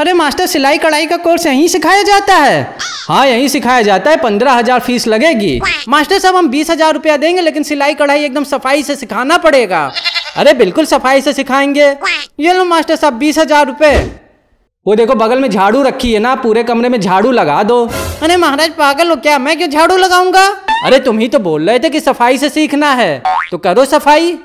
अरे मास्टर सिलाई कढ़ाई का कोर्स यहीं सिखाया जाता है हाँ यहीं सिखाया जाता है पंद्रह हजार फीस लगेगी मास्टर साहब हम बीस हजार रुपया देंगे लेकिन सिलाई कढ़ाई एकदम सफाई से सिखाना पड़ेगा अरे बिल्कुल सफाई से सिखाएंगे ये लो मास्टर साहब बीस हजार रुपये वो देखो बगल में झाड़ू रखी है ना पूरे कमरे में झाड़ू लगा दो अरे महाराज पागल हो क्या मैं क्यों झाड़ू लगाऊंगा अरे तुम ही तो बोल रहे थे कि सफाई से सीखना है तो करो सफाई